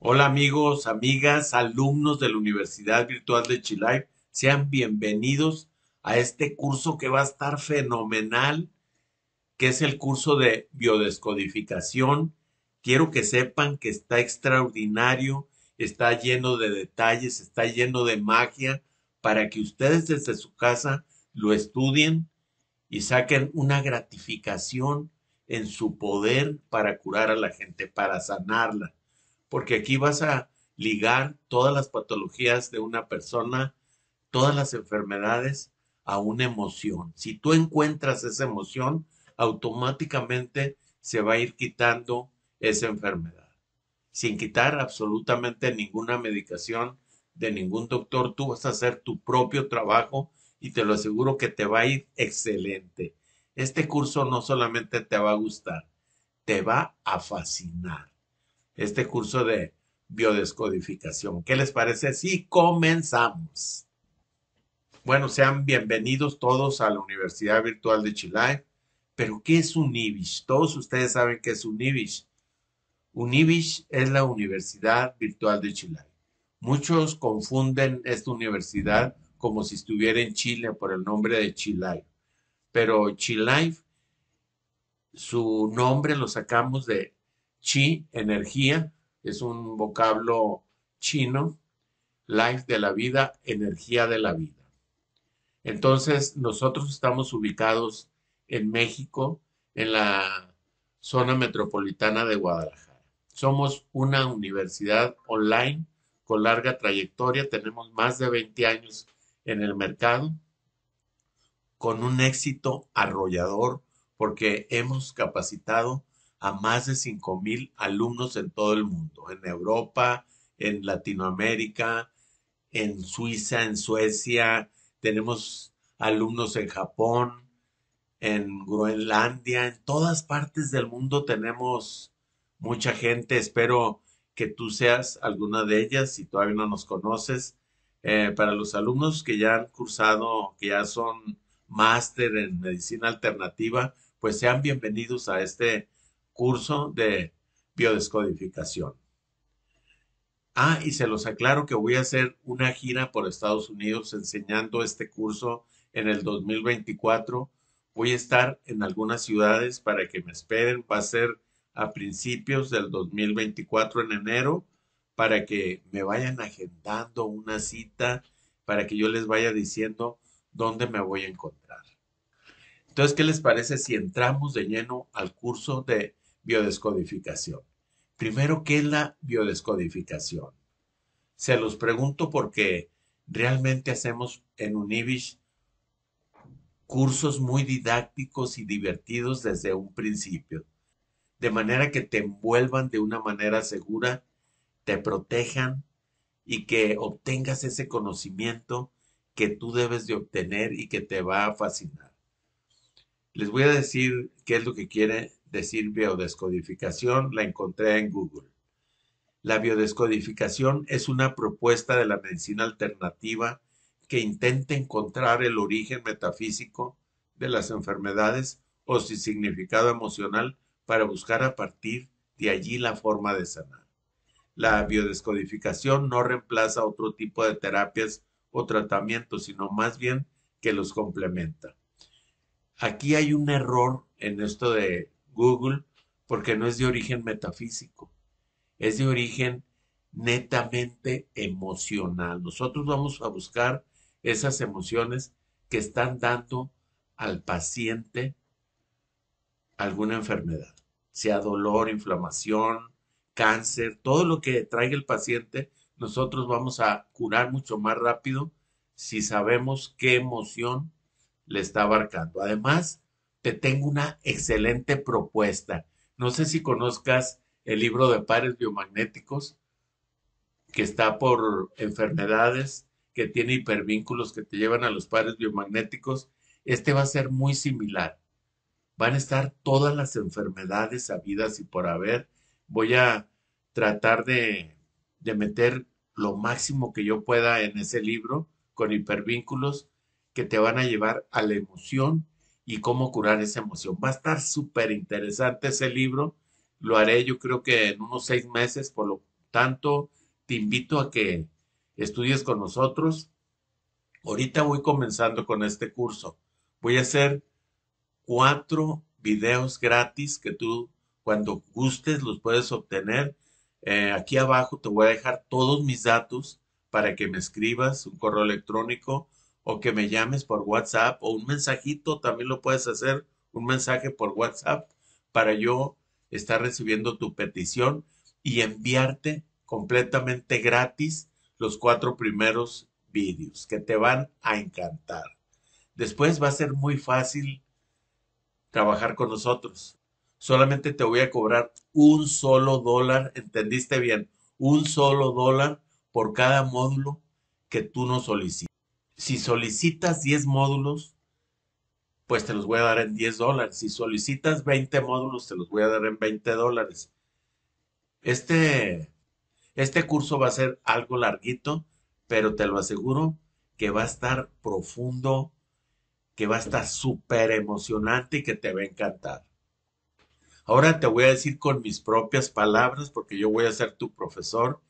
Hola amigos, amigas, alumnos de la Universidad Virtual de Chile, sean bienvenidos a este curso que va a estar fenomenal, que es el curso de biodescodificación. Quiero que sepan que está extraordinario, está lleno de detalles, está lleno de magia, para que ustedes desde su casa lo estudien y saquen una gratificación en su poder para curar a la gente, para sanarla porque aquí vas a ligar todas las patologías de una persona, todas las enfermedades a una emoción. Si tú encuentras esa emoción, automáticamente se va a ir quitando esa enfermedad. Sin quitar absolutamente ninguna medicación de ningún doctor, tú vas a hacer tu propio trabajo y te lo aseguro que te va a ir excelente. Este curso no solamente te va a gustar, te va a fascinar este curso de biodescodificación. ¿Qué les parece si comenzamos? Bueno, sean bienvenidos todos a la Universidad Virtual de Chile. Pero, ¿qué es UNIVISH? Todos ustedes saben qué es UNIVISH. UNIVISH es la Universidad Virtual de Chile. Muchos confunden esta universidad como si estuviera en Chile por el nombre de Chile. Pero Chile, su nombre lo sacamos de Chi, energía, es un vocablo chino. Life de la vida, energía de la vida. Entonces, nosotros estamos ubicados en México, en la zona metropolitana de Guadalajara. Somos una universidad online con larga trayectoria, tenemos más de 20 años en el mercado, con un éxito arrollador porque hemos capacitado a más de 5.000 alumnos en todo el mundo, en Europa, en Latinoamérica, en Suiza, en Suecia, tenemos alumnos en Japón, en Groenlandia, en todas partes del mundo tenemos mucha gente, espero que tú seas alguna de ellas, si todavía no nos conoces. Eh, para los alumnos que ya han cursado, que ya son máster en medicina alternativa, pues sean bienvenidos a este curso de biodescodificación. Ah, y se los aclaro que voy a hacer una gira por Estados Unidos enseñando este curso en el 2024. Voy a estar en algunas ciudades para que me esperen. Va a ser a principios del 2024 en enero para que me vayan agendando una cita, para que yo les vaya diciendo dónde me voy a encontrar. Entonces, ¿qué les parece si entramos de lleno al curso de biodescodificación. Primero, ¿qué es la biodescodificación? Se los pregunto porque realmente hacemos en Univish cursos muy didácticos y divertidos desde un principio, de manera que te envuelvan de una manera segura, te protejan y que obtengas ese conocimiento que tú debes de obtener y que te va a fascinar. Les voy a decir qué es lo que quiere decir biodescodificación, la encontré en Google. La biodescodificación es una propuesta de la medicina alternativa que intenta encontrar el origen metafísico de las enfermedades o su significado emocional para buscar a partir de allí la forma de sanar. La biodescodificación no reemplaza otro tipo de terapias o tratamientos, sino más bien que los complementa. Aquí hay un error en esto de Google, porque no es de origen metafísico, es de origen netamente emocional. Nosotros vamos a buscar esas emociones que están dando al paciente alguna enfermedad, sea dolor, inflamación, cáncer, todo lo que traiga el paciente, nosotros vamos a curar mucho más rápido si sabemos qué emoción le está abarcando. Además, te tengo una excelente propuesta. No sé si conozcas el libro de pares biomagnéticos que está por enfermedades, que tiene hipervínculos que te llevan a los pares biomagnéticos. Este va a ser muy similar. Van a estar todas las enfermedades habidas y por haber. Voy a tratar de, de meter lo máximo que yo pueda en ese libro con hipervínculos que te van a llevar a la emoción y cómo curar esa emoción. Va a estar súper interesante ese libro. Lo haré yo creo que en unos seis meses, por lo tanto, te invito a que estudies con nosotros. Ahorita voy comenzando con este curso. Voy a hacer cuatro videos gratis que tú cuando gustes los puedes obtener. Eh, aquí abajo te voy a dejar todos mis datos para que me escribas un correo electrónico o que me llames por WhatsApp o un mensajito, también lo puedes hacer, un mensaje por WhatsApp para yo estar recibiendo tu petición y enviarte completamente gratis los cuatro primeros vídeos que te van a encantar. Después va a ser muy fácil trabajar con nosotros. Solamente te voy a cobrar un solo dólar, ¿entendiste bien? Un solo dólar por cada módulo que tú nos solicites si solicitas 10 módulos, pues te los voy a dar en 10 dólares. Si solicitas 20 módulos, te los voy a dar en 20 dólares. Este, este curso va a ser algo larguito, pero te lo aseguro que va a estar profundo, que va a estar súper emocionante y que te va a encantar. Ahora te voy a decir con mis propias palabras, porque yo voy a ser tu profesor.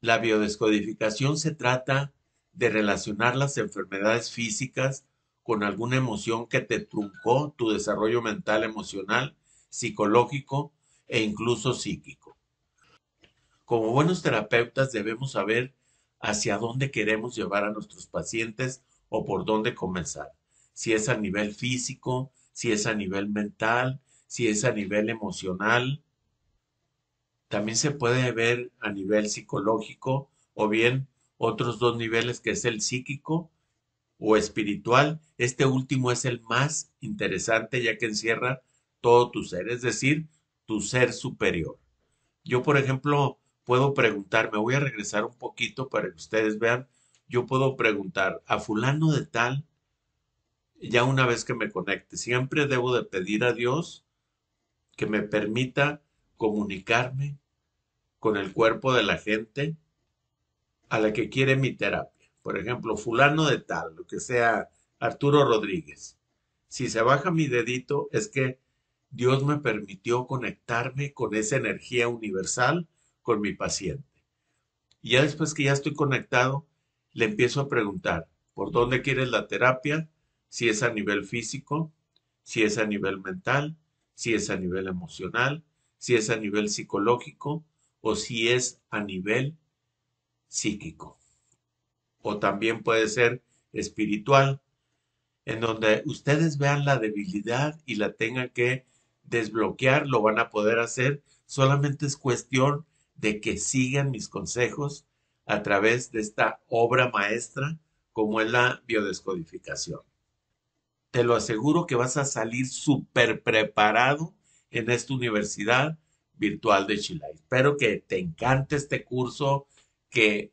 La biodescodificación se trata de relacionar las enfermedades físicas con alguna emoción que te truncó tu desarrollo mental, emocional, psicológico e incluso psíquico. Como buenos terapeutas debemos saber hacia dónde queremos llevar a nuestros pacientes o por dónde comenzar. Si es a nivel físico, si es a nivel mental, si es a nivel emocional. También se puede ver a nivel psicológico o bien otros dos niveles que es el psíquico o espiritual. Este último es el más interesante ya que encierra todo tu ser, es decir, tu ser superior. Yo, por ejemplo, puedo preguntarme voy a regresar un poquito para que ustedes vean, yo puedo preguntar a fulano de tal, ya una vez que me conecte, siempre debo de pedir a Dios que me permita comunicarme con el cuerpo de la gente, a la que quiere mi terapia. Por ejemplo, fulano de tal, lo que sea Arturo Rodríguez. Si se baja mi dedito es que Dios me permitió conectarme con esa energía universal con mi paciente. Y ya después que ya estoy conectado, le empiezo a preguntar, ¿por dónde quieres la terapia? Si es a nivel físico, si es a nivel mental, si es a nivel emocional, si es a nivel psicológico o si es a nivel psíquico o también puede ser espiritual, en donde ustedes vean la debilidad y la tengan que desbloquear, lo van a poder hacer, solamente es cuestión de que sigan mis consejos a través de esta obra maestra como es la biodescodificación. Te lo aseguro que vas a salir súper preparado en esta universidad virtual de Chile. Espero que te encante este curso, que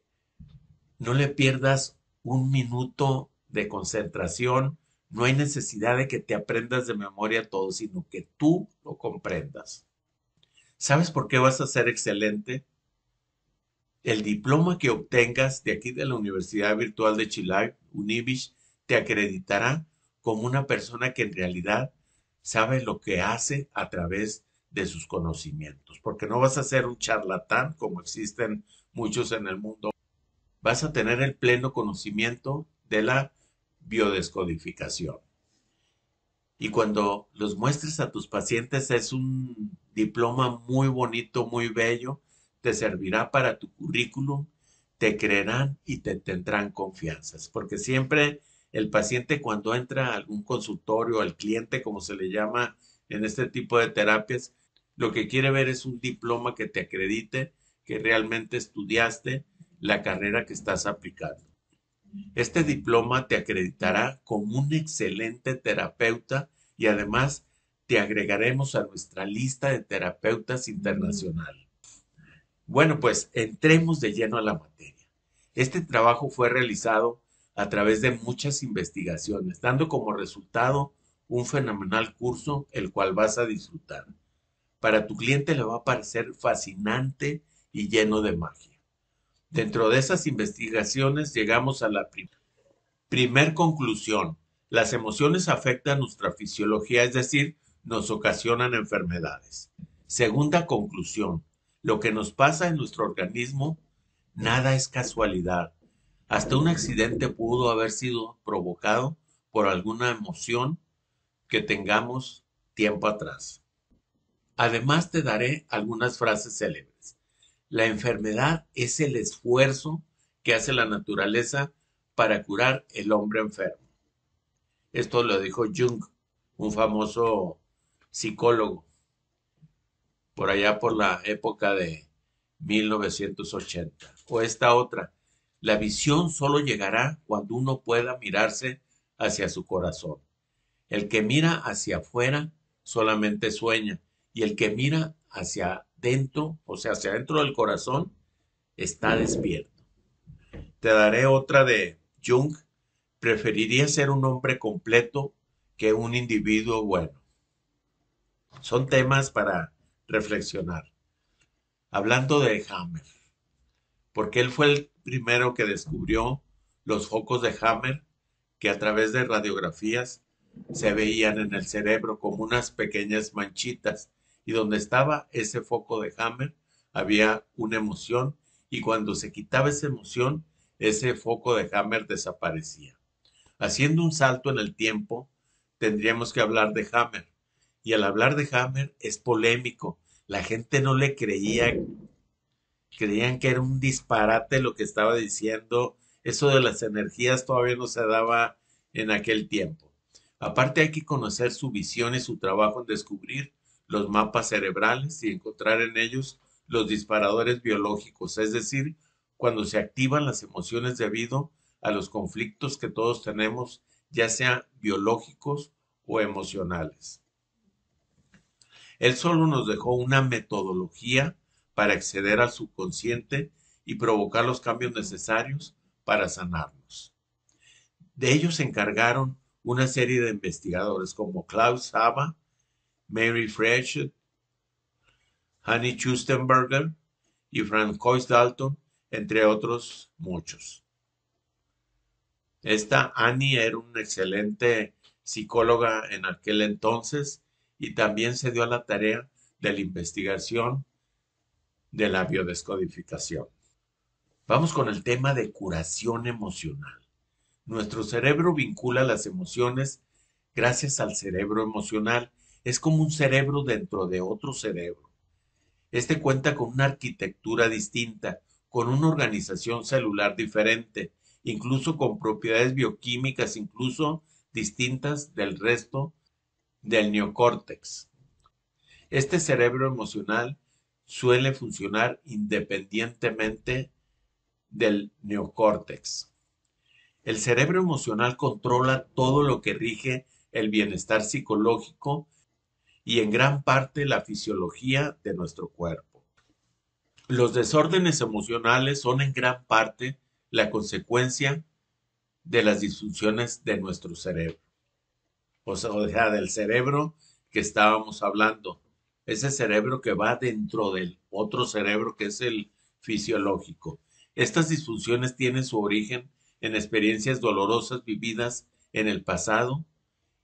no le pierdas un minuto de concentración. No hay necesidad de que te aprendas de memoria todo, sino que tú lo comprendas. ¿Sabes por qué vas a ser excelente? El diploma que obtengas de aquí de la Universidad Virtual de Chile, Univish, te acreditará como una persona que en realidad sabe lo que hace a través de sus conocimientos, porque no vas a ser un charlatán como existen muchos en el mundo, vas a tener el pleno conocimiento de la biodescodificación. Y cuando los muestres a tus pacientes es un diploma muy bonito, muy bello, te servirá para tu currículum, te creerán y te tendrán confianzas, porque siempre el paciente cuando entra a algún consultorio, al cliente, como se le llama en este tipo de terapias, lo que quiere ver es un diploma que te acredite que realmente estudiaste la carrera que estás aplicando. Este diploma te acreditará como un excelente terapeuta y además te agregaremos a nuestra lista de terapeutas internacional. Bueno, pues entremos de lleno a la materia. Este trabajo fue realizado a través de muchas investigaciones, dando como resultado un fenomenal curso el cual vas a disfrutar. Para tu cliente le va a parecer fascinante y lleno de magia. Dentro de esas investigaciones llegamos a la primera. primer conclusión. Las emociones afectan nuestra fisiología, es decir, nos ocasionan enfermedades. Segunda conclusión. Lo que nos pasa en nuestro organismo, nada es casualidad. Hasta un accidente pudo haber sido provocado por alguna emoción que tengamos tiempo atrás. Además te daré algunas frases célebres. La enfermedad es el esfuerzo que hace la naturaleza para curar el hombre enfermo. Esto lo dijo Jung, un famoso psicólogo, por allá por la época de 1980. O esta otra, la visión solo llegará cuando uno pueda mirarse hacia su corazón. El que mira hacia afuera solamente sueña y el que mira hacia dentro, o sea, hacia adentro del corazón, está despierto. Te daré otra de Jung. Preferiría ser un hombre completo que un individuo bueno. Son temas para reflexionar. Hablando de Hammer, porque él fue el primero que descubrió los focos de Hammer que a través de radiografías se veían en el cerebro como unas pequeñas manchitas y donde estaba ese foco de Hammer había una emoción y cuando se quitaba esa emoción, ese foco de Hammer desaparecía. Haciendo un salto en el tiempo, tendríamos que hablar de Hammer. Y al hablar de Hammer es polémico. La gente no le creía, creían que era un disparate lo que estaba diciendo. Eso de las energías todavía no se daba en aquel tiempo. Aparte hay que conocer su visión y su trabajo en descubrir los mapas cerebrales y encontrar en ellos los disparadores biológicos, es decir, cuando se activan las emociones debido a los conflictos que todos tenemos, ya sean biológicos o emocionales. Él solo nos dejó una metodología para acceder al subconsciente y provocar los cambios necesarios para sanarnos. De ellos se encargaron una serie de investigadores como Klaus Saba, Mary Frech, Annie Schustenberger y Frank Francois Dalton, entre otros muchos. Esta Annie era una excelente psicóloga en aquel entonces y también se dio a la tarea de la investigación de la biodescodificación. Vamos con el tema de curación emocional. Nuestro cerebro vincula las emociones gracias al cerebro emocional es como un cerebro dentro de otro cerebro. Este cuenta con una arquitectura distinta, con una organización celular diferente, incluso con propiedades bioquímicas incluso distintas del resto del neocórtex. Este cerebro emocional suele funcionar independientemente del neocórtex. El cerebro emocional controla todo lo que rige el bienestar psicológico y en gran parte la fisiología de nuestro cuerpo. Los desórdenes emocionales son en gran parte la consecuencia de las disfunciones de nuestro cerebro. O sea, del cerebro que estábamos hablando. Ese cerebro que va dentro del otro cerebro que es el fisiológico. Estas disfunciones tienen su origen en experiencias dolorosas vividas en el pasado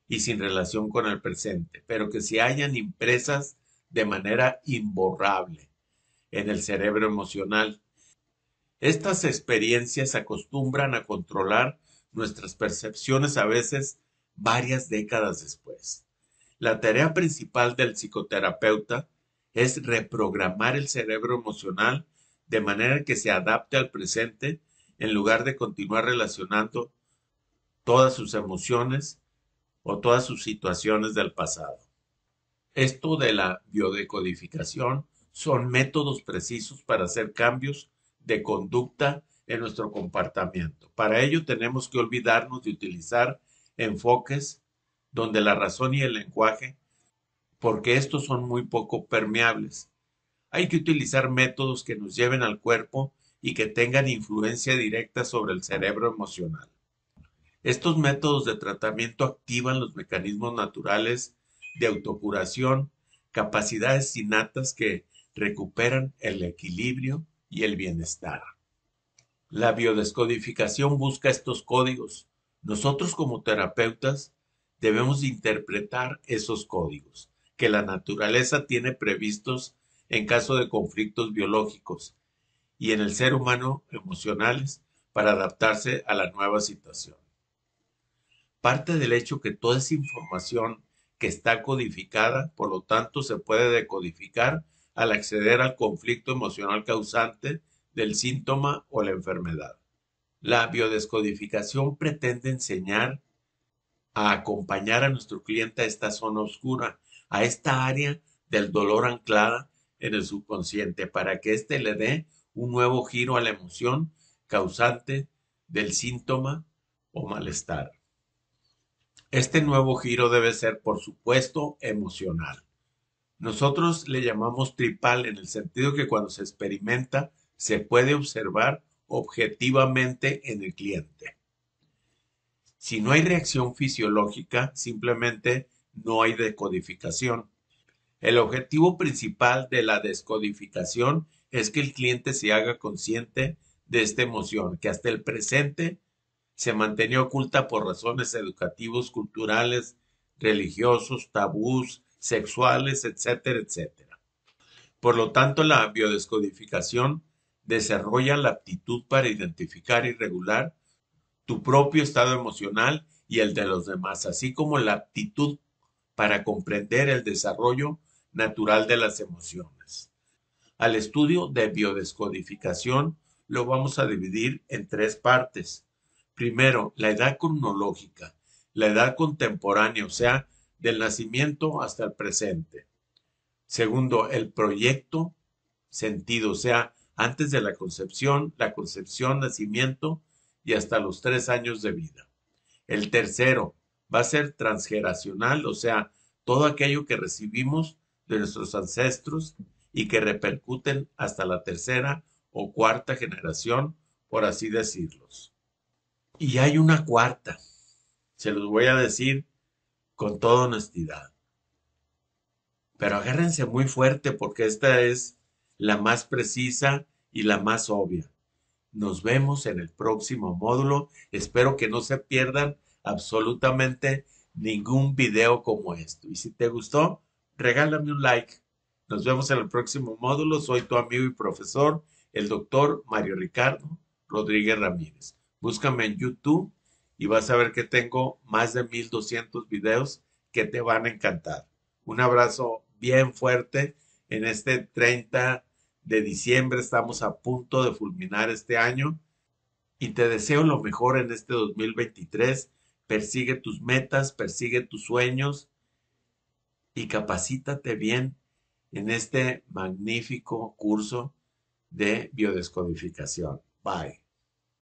y sin relación con el presente, pero que se hallan impresas de manera imborrable en el cerebro emocional. Estas experiencias acostumbran a controlar nuestras percepciones a veces varias décadas después. La tarea principal del psicoterapeuta es reprogramar el cerebro emocional de manera que se adapte al presente en lugar de continuar relacionando todas sus emociones o todas sus situaciones del pasado. Esto de la biodecodificación son métodos precisos para hacer cambios de conducta en nuestro comportamiento. Para ello tenemos que olvidarnos de utilizar enfoques donde la razón y el lenguaje, porque estos son muy poco permeables. Hay que utilizar métodos que nos lleven al cuerpo y que tengan influencia directa sobre el cerebro emocional. Estos métodos de tratamiento activan los mecanismos naturales de autocuración, capacidades innatas que recuperan el equilibrio y el bienestar. La biodescodificación busca estos códigos. Nosotros como terapeutas debemos interpretar esos códigos que la naturaleza tiene previstos en caso de conflictos biológicos y en el ser humano emocionales para adaptarse a la nueva situación parte del hecho que toda esa información que está codificada, por lo tanto se puede decodificar al acceder al conflicto emocional causante del síntoma o la enfermedad. La biodescodificación pretende enseñar a acompañar a nuestro cliente a esta zona oscura, a esta área del dolor anclada en el subconsciente, para que éste le dé un nuevo giro a la emoción causante del síntoma o malestar. Este nuevo giro debe ser, por supuesto, emocional. Nosotros le llamamos tripal en el sentido que cuando se experimenta se puede observar objetivamente en el cliente. Si no hay reacción fisiológica, simplemente no hay decodificación. El objetivo principal de la descodificación es que el cliente se haga consciente de esta emoción, que hasta el presente se mantenía oculta por razones educativas, culturales, religiosos, tabús, sexuales, etcétera, etcétera. Por lo tanto, la biodescodificación desarrolla la aptitud para identificar y regular tu propio estado emocional y el de los demás, así como la aptitud para comprender el desarrollo natural de las emociones. Al estudio de biodescodificación lo vamos a dividir en tres partes. Primero, la edad cronológica, la edad contemporánea, o sea, del nacimiento hasta el presente. Segundo, el proyecto, sentido, o sea, antes de la concepción, la concepción, nacimiento y hasta los tres años de vida. El tercero va a ser transgeneracional, o sea, todo aquello que recibimos de nuestros ancestros y que repercuten hasta la tercera o cuarta generación, por así decirlos. Y hay una cuarta. Se los voy a decir con toda honestidad. Pero agárrense muy fuerte porque esta es la más precisa y la más obvia. Nos vemos en el próximo módulo. Espero que no se pierdan absolutamente ningún video como esto. Y si te gustó, regálame un like. Nos vemos en el próximo módulo. Soy tu amigo y profesor, el doctor Mario Ricardo Rodríguez Ramírez. Búscame en YouTube y vas a ver que tengo más de 1200 videos que te van a encantar. Un abrazo bien fuerte en este 30 de diciembre. Estamos a punto de fulminar este año y te deseo lo mejor en este 2023. Persigue tus metas, persigue tus sueños y capacítate bien en este magnífico curso de biodescodificación. Bye.